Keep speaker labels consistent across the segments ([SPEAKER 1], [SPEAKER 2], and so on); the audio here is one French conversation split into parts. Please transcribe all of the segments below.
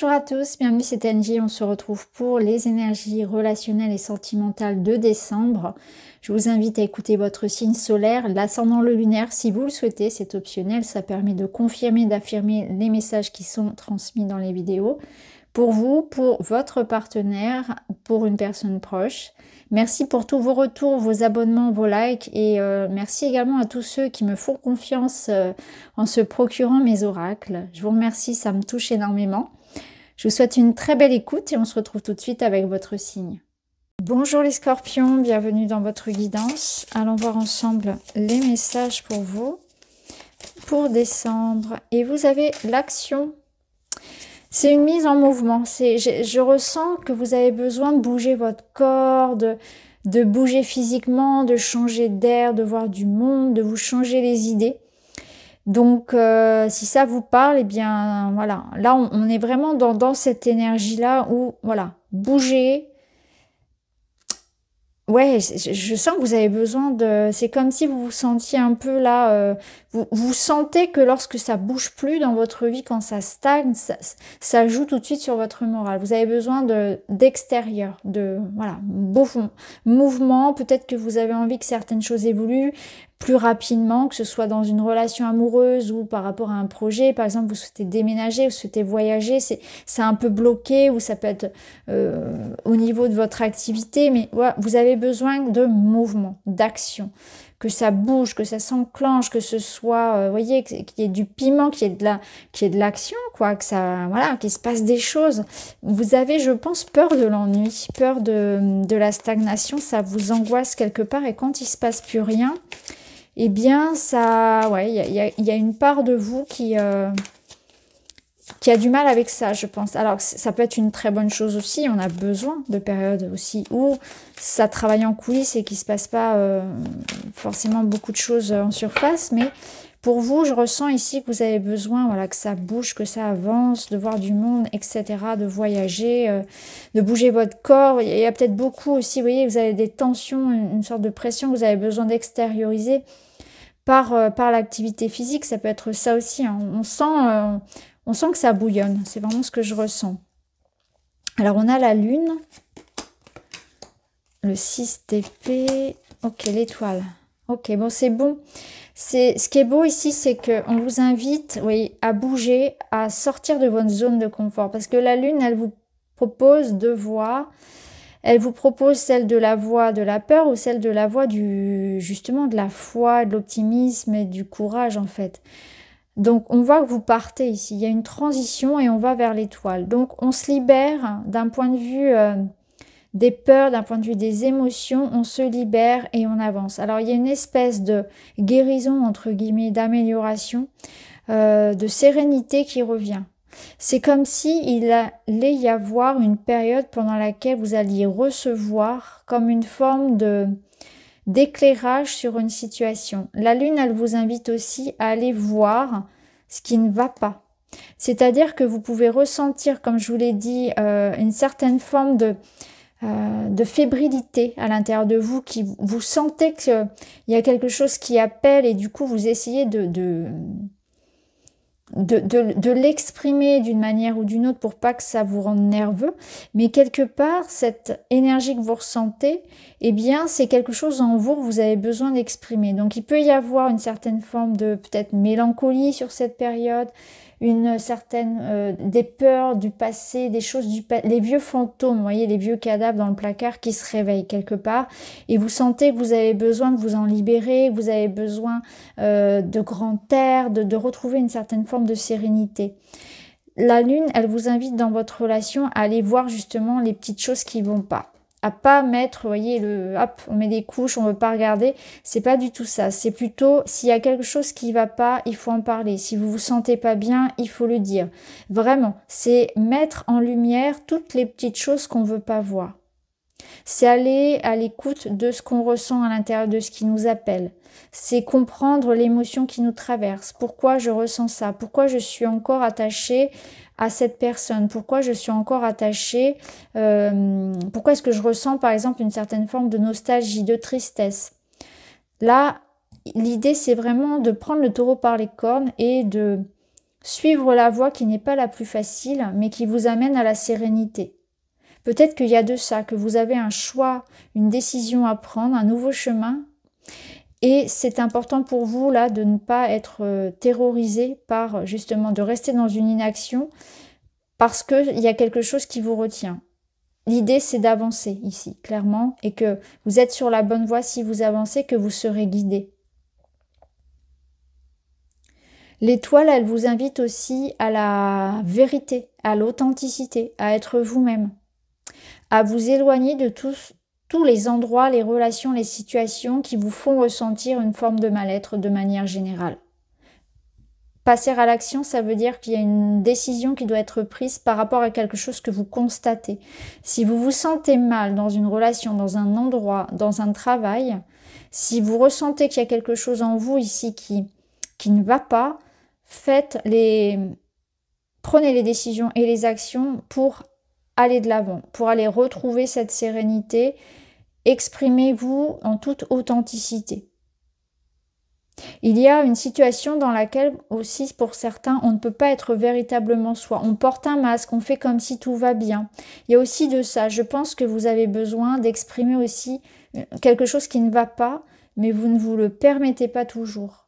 [SPEAKER 1] Bonjour à tous, bienvenue, c'est Angie. On se retrouve pour les énergies relationnelles et sentimentales de décembre. Je vous invite à écouter votre signe solaire, l'ascendant, le lunaire, si vous le souhaitez, c'est optionnel. Ça permet de confirmer, d'affirmer les messages qui sont transmis dans les vidéos pour vous, pour votre partenaire, pour une personne proche. Merci pour tous vos retours, vos abonnements, vos likes et euh, merci également à tous ceux qui me font confiance euh, en se procurant mes oracles. Je vous remercie, ça me touche énormément. Je vous souhaite une très belle écoute et on se retrouve tout de suite avec votre signe. Bonjour les scorpions, bienvenue dans votre guidance. Allons voir ensemble les messages pour vous pour descendre, Et vous avez l'action. C'est une mise en mouvement. C'est, je, ressens que vous avez besoin de bouger votre corps, de bouger physiquement, de changer d'air, de voir du monde, de vous changer les idées. Donc, euh, si ça vous parle, eh bien, voilà. Là, on, est vraiment dans, cette énergie-là où, voilà, bouger. Ouais, je sens que vous avez besoin de. C'est comme si vous vous sentiez un peu là. Euh, vous, sentez que lorsque ça bouge plus dans votre vie, quand ça stagne, ça, joue tout de suite sur votre morale. Vous avez besoin d'extérieur, de voilà, beau mouvement. Peut-être que vous avez envie que certaines choses évoluent plus rapidement, que ce soit dans une relation amoureuse ou par rapport à un projet. Par exemple, vous souhaitez déménager, vous souhaitez voyager, c'est un peu bloqué ou ça peut être euh, au niveau de votre activité, mais vous avez besoin de mouvement, d'action, que ça bouge, que ça s'enclenche, que ce soit, euh, vous voyez, qu'il y ait du piment, qu'il y ait de la, qu'il y ait de l'action, quoi, que ça, voilà, qu'il se passe des choses. Vous avez, je pense, peur de l'ennui, peur de, de la stagnation, ça vous angoisse quelque part, et quand il se passe plus rien, eh bien, ça, ouais, il y a, une part de vous qui, euh, qui a du mal avec ça, je pense. Alors, ça peut être une très bonne chose aussi. On a besoin de périodes aussi où ça travaille en coulisses et qu'il se passe pas euh, forcément beaucoup de choses euh, en surface. Mais pour vous, je ressens ici que vous avez besoin, voilà, que ça bouge, que ça avance, de voir du monde, etc., de voyager, de bouger votre corps. Il y a peut-être beaucoup aussi, vous voyez, vous avez des tensions, une sorte de pression que vous avez besoin d'extérioriser. Euh, par, l'activité physique. Ça peut être ça aussi. Hein. On, sent, euh, on sent que ça bouillonne. C'est vraiment ce que je ressens. Alors, on a la lune, le 6 d'épée. Ok, l'étoile. Ok, bon, c'est bon. C'est ce qui est beau ici, c'est que on vous invite, oui, à bouger, à sortir de votre zone de confort, parce que la lune, elle vous propose de voir elle vous propose celle de la voix de la peur ou celle de la voix du justement de la foi, de l'optimisme et du courage en fait. Donc on voit que vous partez ici, il y a une transition et on va vers l'étoile. Donc on se libère d'un point de vue euh, des peurs, d'un point de vue des émotions, on se libère et on avance. Alors il y a une espèce de guérison entre guillemets, d'amélioration, euh, de sérénité qui revient. C'est comme si il allait y avoir une période pendant laquelle vous alliez recevoir comme une forme de d'éclairage sur une situation. La lune, elle vous invite aussi à aller voir ce qui ne va pas. C'est-à-dire que vous pouvez ressentir, comme je vous l'ai dit, euh, une certaine forme de, euh, de fébrilité à l'intérieur de vous, qui vous sentez qu'il y a quelque chose qui appelle et du coup vous essayez de de, de, de l'exprimer d'une manière ou d'une autre pour pas que ça vous rende nerveux, mais quelque part, cette énergie que vous ressentez, eh bien, c'est quelque chose en vous que vous avez besoin d'exprimer. Donc, il peut y avoir une certaine forme de peut-être mélancolie sur cette période, une certaine euh, des peurs du passé, des choses du passé, les vieux fantômes, vous voyez, les vieux cadavres dans le placard qui se réveillent quelque part, et vous sentez que vous avez besoin de vous en libérer, vous avez besoin euh, de grand air, de, de retrouver une certaine forme de sérénité. La lune, elle vous invite dans votre relation à aller voir justement les petites choses qui vont pas à pas mettre, vous voyez, le hop, on met des couches, on veut pas regarder. C'est pas du tout ça. C'est plutôt s'il y a quelque chose qui va pas, il faut en parler. Si vous vous sentez pas bien, il faut le dire. Vraiment, c'est mettre en lumière toutes les petites choses qu'on veut pas voir. C'est aller à l'écoute de ce qu'on ressent à l'intérieur de ce qui nous appelle. C'est comprendre l'émotion qui nous traverse. Pourquoi je ressens ça Pourquoi je suis encore attachée à cette personne Pourquoi je suis encore attachée euh, Pourquoi est-ce que je ressens par exemple une certaine forme de nostalgie, de tristesse Là, l'idée c'est vraiment de prendre le taureau par les cornes et de suivre la voie qui n'est pas la plus facile mais qui vous amène à la sérénité. Peut-être qu'il y a de ça, que vous avez un choix, une décision à prendre, un nouveau chemin et c'est important pour vous là de ne pas être euh, terrorisé par justement de rester dans une inaction parce qu'il y a quelque chose qui vous retient. L'idée c'est d'avancer ici, clairement, et que vous êtes sur la bonne voie si vous avancez, que vous serez guidé. L'étoile, elle vous invite aussi à la vérité, à l'authenticité, à être vous-même, à vous éloigner de tous tous les endroits, les relations, les situations qui vous font ressentir une forme de mal-être de manière générale. Passer à l'action, ça veut dire qu'il y a une décision qui doit être prise par rapport à quelque chose que vous constatez. Si vous vous sentez mal dans une relation, dans un endroit, dans un travail, si vous ressentez qu'il y a quelque chose en vous ici qui, qui ne va pas, faites les, prenez les décisions et les actions pour aller de l'avant, pour aller retrouver cette sérénité. Exprimez-vous en toute authenticité. Il y a une situation dans laquelle aussi pour certains on ne peut pas être véritablement soi. On porte un masque, on fait comme si tout va bien. Il y a aussi de ça. Je pense que vous avez besoin d'exprimer aussi euh, quelque chose qui ne va pas, mais vous ne vous le permettez pas toujours.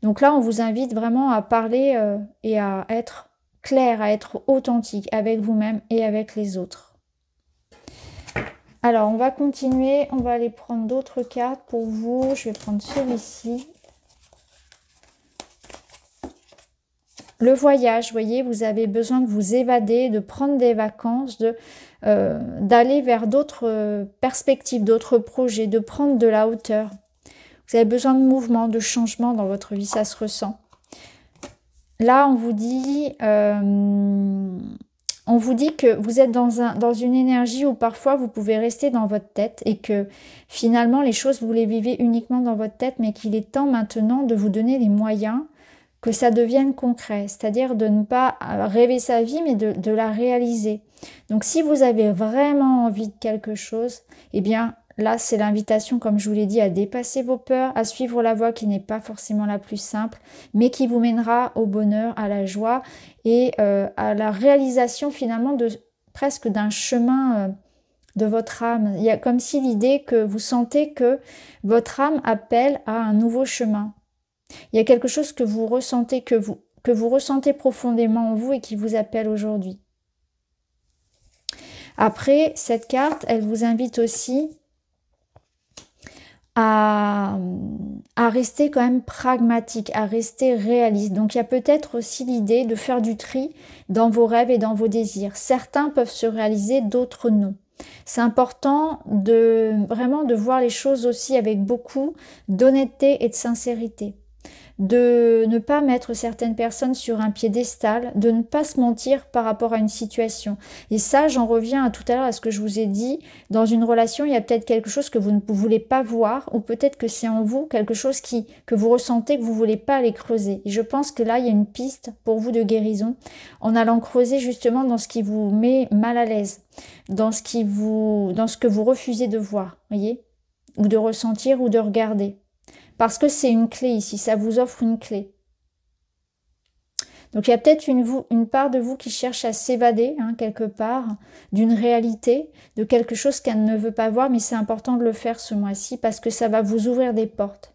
[SPEAKER 1] Donc là, on vous invite vraiment à parler euh, et à être clair, à être authentique avec vous-même et avec les autres. Alors, on va continuer. On va aller prendre d'autres cartes pour vous. Je vais prendre celui-ci. Le voyage, voyez, vous avez besoin de vous évader, de prendre des vacances, de euh, d'aller vers d'autres euh, perspectives, d'autres projets, de prendre de la hauteur. Vous avez besoin de mouvement, de changement dans votre vie, ça se ressent là, on vous dit, euh, on vous dit que vous êtes dans, un, dans une énergie où parfois vous pouvez rester dans votre tête et que finalement les choses vous les vivez uniquement dans votre tête, mais qu'il est temps maintenant de vous donner les moyens que ça devienne concret, c'est-à-dire de ne pas euh, rêver sa vie, mais de, la réaliser. Donc si vous avez vraiment envie de quelque chose, eh bien, Là, c'est l'invitation, comme je vous l'ai dit, à dépasser vos peurs, à suivre la voie qui n'est pas forcément la plus simple, mais qui vous mènera au bonheur, à la joie et euh, à la réalisation finalement de presque d'un chemin euh, de votre âme. Il y a comme si l'idée que vous sentez que votre âme appelle à un nouveau chemin. Il y a quelque chose que vous ressentez, que vous, que vous ressentez profondément en vous et qui vous appelle aujourd'hui. Après, cette carte, elle vous invite aussi à, rester quand même pragmatique, à rester réaliste. Donc il y a peut-être aussi l'idée de faire du tri dans vos rêves et dans vos désirs. Certains peuvent se réaliser, d'autres non. C'est important de vraiment de voir les choses aussi avec beaucoup d'honnêteté et de sincérité de ne pas mettre certaines personnes sur un piédestal, de ne pas se mentir par rapport à une situation. Et ça, j'en reviens à tout à l'heure à ce que je vous ai dit. Dans une relation, il y a peut-être quelque chose que vous ne voulez pas voir, ou peut-être que c'est en vous quelque chose qui, que vous ressentez que vous ne voulez pas aller creuser. Et je pense que là, il y a une piste pour vous de guérison en allant creuser justement dans ce qui vous met mal à l'aise, dans ce qui vous, dans ce que vous refusez de voir, voyez, ou de ressentir ou de regarder. Parce que c'est une clé ici, ça vous offre une clé. Donc il y a peut-être une, part de vous qui cherche à s'évader hein, quelque part d'une réalité, de quelque chose qu'elle ne veut pas voir, mais c'est important de le faire ce mois-ci parce que ça va vous ouvrir des portes.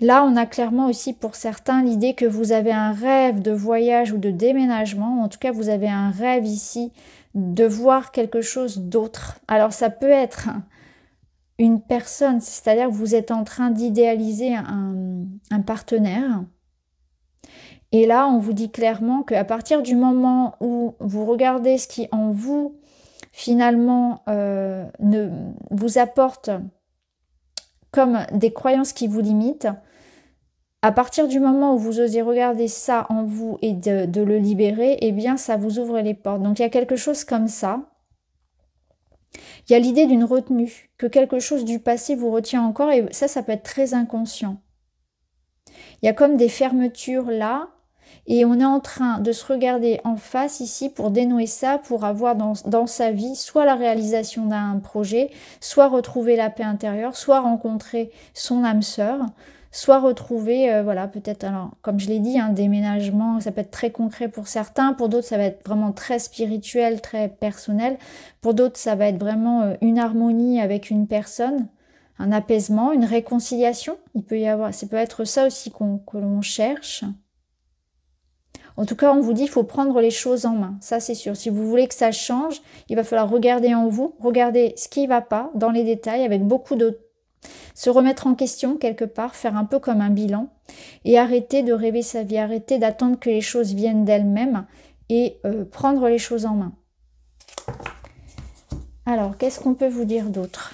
[SPEAKER 1] Là, on a clairement aussi pour certains l'idée que vous avez un rêve de voyage ou de déménagement, en tout cas vous avez un rêve ici de voir quelque chose d'autre. Alors ça peut être une personne, c'est-à-dire que vous êtes en train d'idéaliser un, partenaire. Et là, on vous dit clairement qu'à partir du moment où vous regardez ce qui en vous, finalement, euh, ne, vous apporte comme des croyances qui vous limitent, à partir du moment où vous osez regarder ça en vous et de, de le libérer, eh bien, ça vous ouvre les portes. Donc, il y a quelque chose comme ça il y a l'idée d'une retenue, que quelque chose du passé vous retient encore, et ça, ça peut être très inconscient. Il y a comme des fermetures là, et on est en train de se regarder en face ici pour dénouer ça, pour avoir dans, sa vie soit la réalisation d'un projet, soit retrouver la paix intérieure, soit rencontrer son âme sœur, soit retrouver, euh, voilà, peut-être, alors, comme je l'ai dit, un déménagement, ça peut être très concret pour certains, pour d'autres, ça va être vraiment très spirituel, très personnel, pour d'autres, ça va être vraiment euh, une harmonie avec une personne, un apaisement, une réconciliation, il peut y avoir, ça peut être ça aussi qu'on, que l'on cherche. En tout cas, on vous dit, il faut prendre les choses en main. Ça, c'est sûr. Si vous voulez que ça change, il va falloir regarder en vous, regarder ce qui ne va pas dans les détails avec beaucoup d'autres. Se remettre en question quelque part, faire un peu comme un bilan et arrêter de rêver sa vie, arrêter d'attendre que les choses viennent d'elles-mêmes et euh, prendre les choses en main. Alors, qu'est-ce qu'on peut vous dire d'autre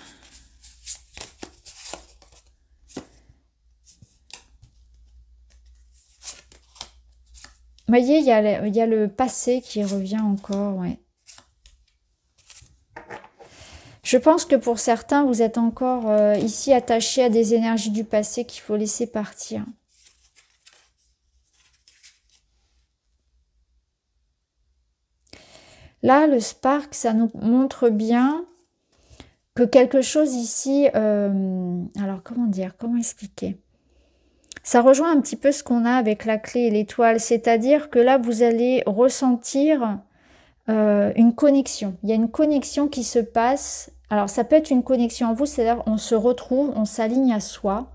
[SPEAKER 1] Vous voyez, il y, y, a le passé qui revient encore, ouais. Je pense que pour certains, vous êtes encore euh, ici attachés à des énergies du passé qu'il faut laisser partir. Là, le spark, ça nous montre bien que quelque chose ici... Euh, alors, comment dire Comment expliquer ça rejoint un petit peu ce qu'on a avec la clé et l'étoile, c'est-à-dire que là, vous allez ressentir euh, une connexion. Il y a une connexion qui se passe alors ça peut être une connexion à vous, c'est-à-dire on se retrouve, on s'aligne à soi,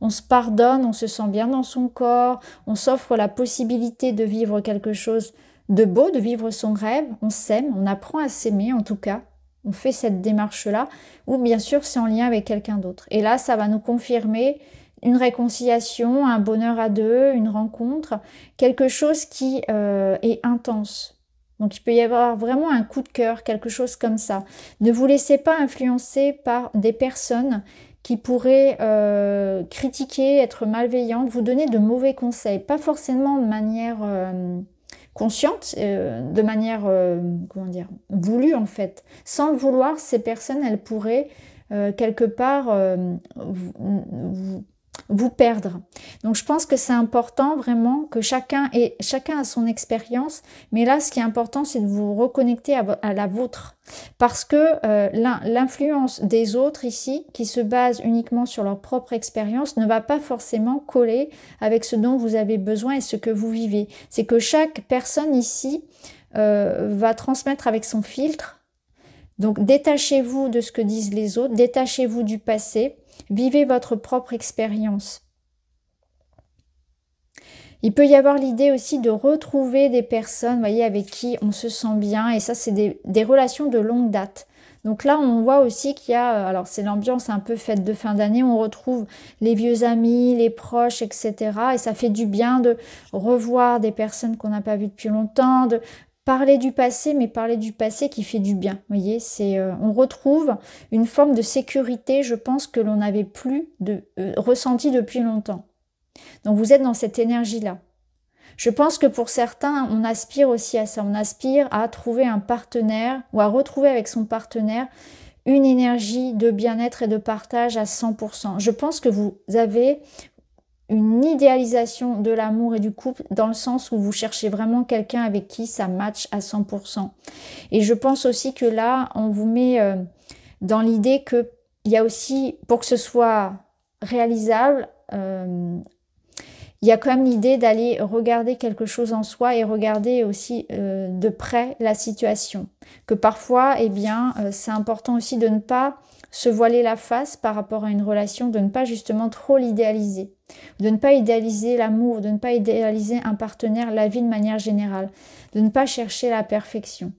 [SPEAKER 1] on se pardonne, on se sent bien dans son corps, on s'offre la possibilité de vivre quelque chose de beau, de vivre son rêve, on s'aime, on apprend à s'aimer en tout cas, on fait cette démarche-là, ou bien sûr c'est en lien avec quelqu'un d'autre. Et là, ça va nous confirmer une réconciliation, un bonheur à deux, une rencontre, quelque chose qui euh, est intense, donc il peut y avoir vraiment un coup de cœur, quelque chose comme ça. Ne vous laissez pas influencer par des personnes qui pourraient euh, critiquer, être malveillantes, vous donner de mauvais conseils, pas forcément de manière euh, consciente, euh, de manière comment dire voulue en fait. Sans le vouloir, ces personnes, elles pourraient quelque part vous vous perdre. Donc je pense que c'est important vraiment que chacun ait chacun a son expérience, mais là ce qui est important c'est de vous reconnecter à, la vôtre parce que euh, l'influence des autres ici qui se base uniquement sur leur propre expérience ne va pas forcément coller avec ce dont vous avez besoin et ce que vous vivez. C'est que chaque personne ici euh, va transmettre avec son filtre. Donc détachez-vous de ce que disent les autres, détachez-vous du passé, Vivez votre propre expérience. Il peut y avoir l'idée aussi de retrouver des personnes, voyez, avec qui on se sent bien. Et ça, c'est des, relations de longue date. Donc là, on voit aussi qu'il y a, euh, alors c'est l'ambiance un peu faite de fin d'année, on retrouve les vieux amis, les proches, etc. Et ça fait du bien de revoir des personnes qu'on n'a pas vues depuis longtemps, de parler du passé, mais parler du passé qui fait du bien. voyez, c'est, euh, on retrouve une forme de sécurité, je pense, que l'on n'avait plus de, euh, ressenti depuis longtemps. Donc vous êtes dans cette énergie-là. Je pense que pour certains, on aspire aussi à ça. On aspire à trouver un partenaire ou à retrouver avec son partenaire une énergie de bien-être et de partage à 100%. Je pense que vous avez, une idéalisation de l'amour et du couple dans le sens où vous cherchez vraiment quelqu'un avec qui ça match à 100%. Et je pense aussi que là, on vous met euh, dans l'idée que il y a aussi, pour que ce soit réalisable, euh, il y a quand même l'idée d'aller regarder quelque chose en soi et regarder aussi euh, de près la situation. Que parfois, eh bien, c'est important aussi de ne pas se voiler la face par rapport à une relation, de ne pas justement trop l'idéaliser de ne pas idéaliser l'amour, de ne pas idéaliser un partenaire, la vie de manière générale, de ne pas chercher la perfection.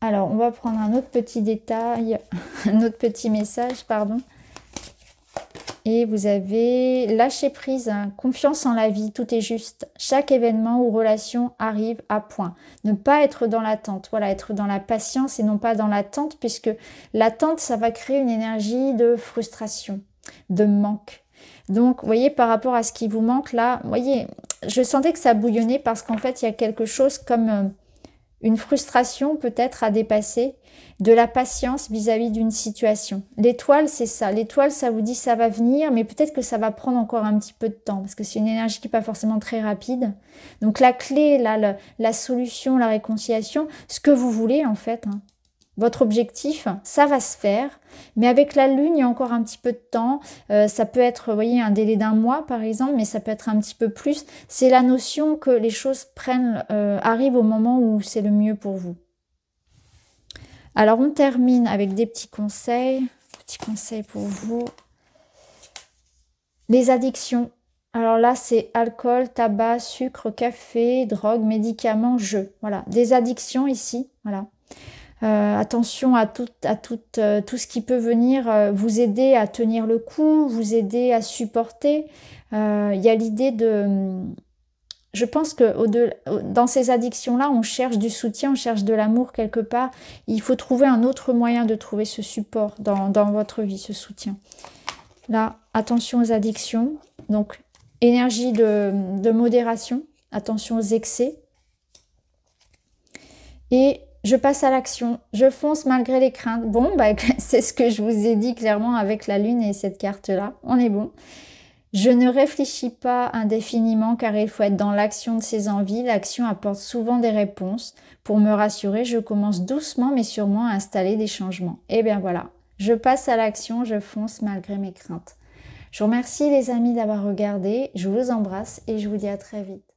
[SPEAKER 1] Alors, on va prendre un autre petit détail, un autre petit message, pardon. Et vous avez lâché prise, hein, confiance en la vie, tout est juste. Chaque événement ou relation arrive à point. Ne pas être dans l'attente, voilà, être dans la patience et non pas dans l'attente, puisque l'attente, ça va créer une énergie de frustration, de manque. Donc, vous voyez, par rapport à ce qui vous manque là, vous voyez, je sentais que ça bouillonnait parce qu'en fait, il y a quelque chose comme euh, une frustration peut-être à dépasser, de la patience vis-à-vis d'une situation. L'étoile, c'est ça. L'étoile, ça vous dit ça va venir, mais peut-être que ça va prendre encore un petit peu de temps, parce que c'est une énergie qui n'est pas forcément très rapide. Donc la clé, la, la solution, la réconciliation, ce que vous voulez en fait, hein. Votre objectif, ça va se faire, mais avec la lune, il y a encore un petit peu de temps. Euh, ça peut être, vous voyez, un délai d'un mois par exemple, mais ça peut être un petit peu plus. C'est la notion que les choses prennent, euh, arrivent au moment où c'est le mieux pour vous. Alors on termine avec des petits conseils. Petits conseils pour vous. Les addictions. Alors là, c'est alcool, tabac, sucre, café, drogue, médicaments, jeux. Voilà, des addictions ici. Voilà. Euh, attention à tout, à tout, euh, tout ce qui peut venir euh, vous aider à tenir le coup, vous aider à supporter. Il y a l'idée de... Mm, je pense que au dans ces addictions-là, on cherche du soutien, on cherche de l'amour quelque part. Il faut trouver un autre moyen de trouver ce support dans, votre vie, ce soutien. Là, attention aux addictions. Donc, énergie de, de modération. Attention aux excès. Et je passe à l'action, je fonce malgré les craintes. Bon, bah, c'est ce que je vous ai dit clairement avec la lune et cette carte-là, on est bon. Je ne réfléchis pas indéfiniment car il faut être dans l'action de ses envies. L'action apporte souvent des réponses. Pour me rassurer, je commence doucement mais sûrement à installer des changements. Et eh bien voilà, je passe à l'action, je fonce malgré mes craintes. Je vous remercie les amis d'avoir regardé, je vous embrasse et je vous dis à très vite.